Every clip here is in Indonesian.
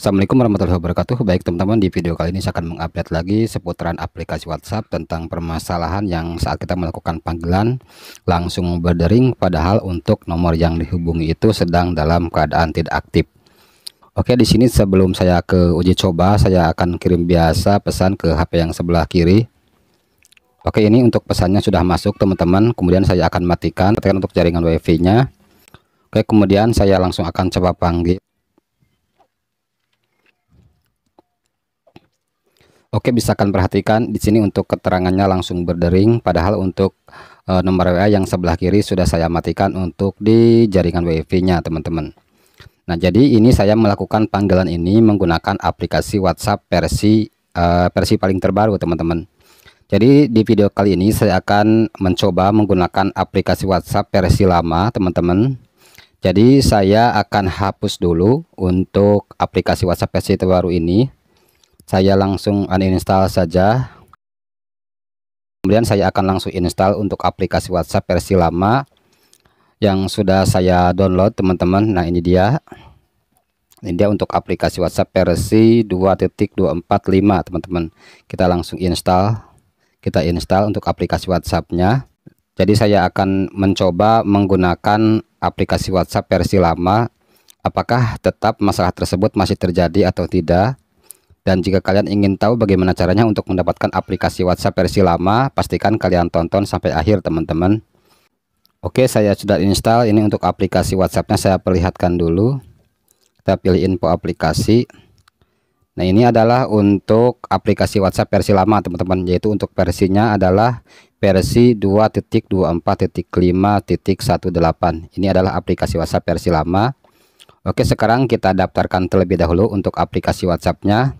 Assalamualaikum warahmatullahi wabarakatuh Baik teman-teman di video kali ini saya akan mengupdate lagi seputaran aplikasi WhatsApp tentang permasalahan yang saat kita melakukan panggilan langsung berdering padahal untuk nomor yang dihubungi itu sedang dalam keadaan tidak aktif Oke di sini sebelum saya ke uji coba saya akan kirim biasa pesan ke HP yang sebelah kiri Oke ini untuk pesannya sudah masuk teman-teman kemudian saya akan matikan tekan untuk jaringan wifi nya Oke kemudian saya langsung akan coba panggil Oke, bisa kalian perhatikan di sini untuk keterangannya langsung berdering, padahal untuk e, nomor WA yang sebelah kiri sudah saya matikan untuk di jaringan WiFi-nya, teman-teman. Nah, jadi ini saya melakukan panggilan ini menggunakan aplikasi WhatsApp versi e, versi paling terbaru, teman-teman. Jadi di video kali ini saya akan mencoba menggunakan aplikasi WhatsApp versi lama teman-teman. Jadi saya akan hapus dulu untuk aplikasi WhatsApp versi terbaru ini saya langsung uninstall saja kemudian saya akan langsung install untuk aplikasi WhatsApp versi lama yang sudah saya download teman-teman nah ini dia ini dia untuk aplikasi WhatsApp versi 2.245 teman-teman kita langsung install kita install untuk aplikasi WhatsAppnya jadi saya akan mencoba menggunakan aplikasi WhatsApp versi lama apakah tetap masalah tersebut masih terjadi atau tidak dan jika kalian ingin tahu bagaimana caranya untuk mendapatkan aplikasi WhatsApp versi lama, pastikan kalian tonton sampai akhir teman-teman. Oke, saya sudah install. Ini untuk aplikasi WhatsAppnya saya perlihatkan dulu. Kita pilih info aplikasi. Nah, ini adalah untuk aplikasi WhatsApp versi lama, teman-teman, yaitu untuk versinya adalah versi 2.24.5.18. Ini adalah aplikasi WhatsApp versi lama. Oke, sekarang kita daftarkan terlebih dahulu untuk aplikasi WhatsAppnya. nya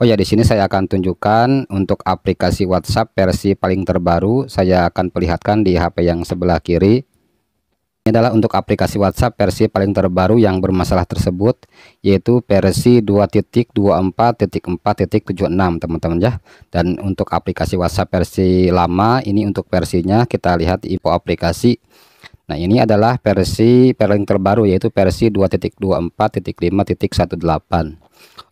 Oh ya, di sini saya akan tunjukkan untuk aplikasi WhatsApp versi paling terbaru. Saya akan perlihatkan di HP yang sebelah kiri. Ini adalah untuk aplikasi WhatsApp versi paling terbaru yang bermasalah tersebut yaitu versi 2.24.4.76 teman-teman ya. Dan untuk aplikasi WhatsApp versi lama ini untuk versinya kita lihat info aplikasi. Nah, ini adalah versi paling terbaru yaitu versi 2.24.5.18.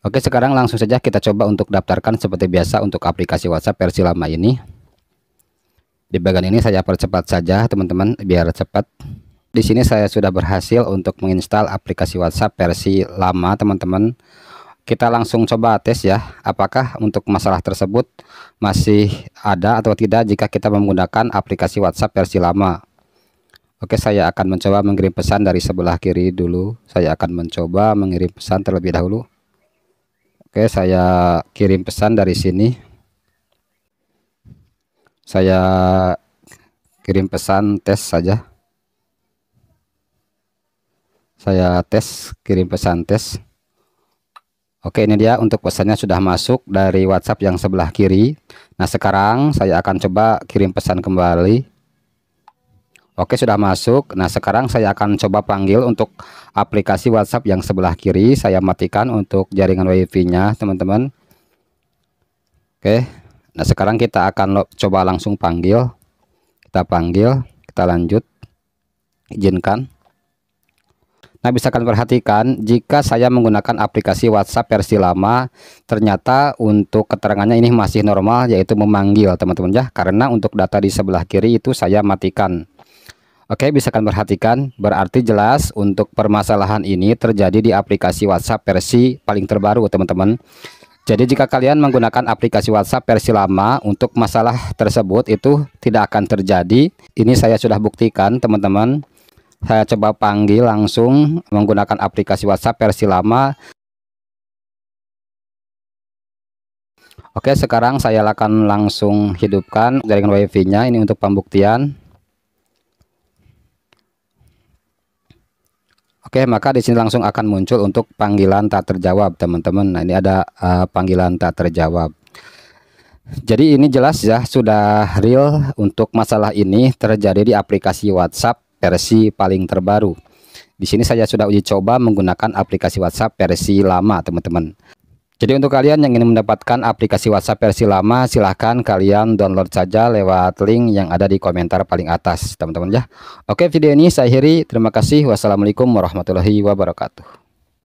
Oke sekarang langsung saja kita coba untuk daftarkan seperti biasa untuk aplikasi WhatsApp versi lama ini di bagian ini saya percepat saja teman-teman biar cepat di sini saya sudah berhasil untuk menginstal aplikasi WhatsApp versi lama teman-teman kita langsung coba tes ya apakah untuk masalah tersebut masih ada atau tidak jika kita menggunakan aplikasi WhatsApp versi lama Oke, saya akan mencoba mengirim pesan dari sebelah kiri dulu. Saya akan mencoba mengirim pesan terlebih dahulu. Oke, saya kirim pesan dari sini. Saya kirim pesan tes saja. Saya tes, kirim pesan tes. Oke, ini dia untuk pesannya sudah masuk dari WhatsApp yang sebelah kiri. Nah, sekarang saya akan coba kirim pesan kembali. Oke sudah masuk Nah sekarang saya akan coba panggil untuk aplikasi WhatsApp yang sebelah kiri saya matikan untuk jaringan wifi nya teman-teman Oke Nah sekarang kita akan coba langsung panggil kita panggil kita lanjut izinkan Nah bisa kalian perhatikan jika saya menggunakan aplikasi WhatsApp versi lama ternyata untuk keterangannya ini masih normal yaitu memanggil teman-teman ya karena untuk data di sebelah kiri itu saya matikan Oke, bisa kalian perhatikan, berarti jelas untuk permasalahan ini terjadi di aplikasi WhatsApp versi paling terbaru, teman-teman. Jadi jika kalian menggunakan aplikasi WhatsApp versi lama untuk masalah tersebut itu tidak akan terjadi. Ini saya sudah buktikan, teman-teman. Saya coba panggil langsung menggunakan aplikasi WhatsApp versi lama. Oke, sekarang saya akan langsung hidupkan jaringan WiFi-nya ini untuk pembuktian. Oke, maka di sini langsung akan muncul untuk panggilan tak terjawab, teman-teman. Nah, ini ada uh, panggilan tak terjawab. Jadi ini jelas ya sudah real untuk masalah ini terjadi di aplikasi WhatsApp versi paling terbaru. Di sini saya sudah uji coba menggunakan aplikasi WhatsApp versi lama, teman-teman. Jadi untuk kalian yang ingin mendapatkan aplikasi WhatsApp versi lama, silahkan kalian download saja lewat link yang ada di komentar paling atas, teman-teman ya. Oke, video ini saya akhiri. Terima kasih. Wassalamualaikum warahmatullahi wabarakatuh.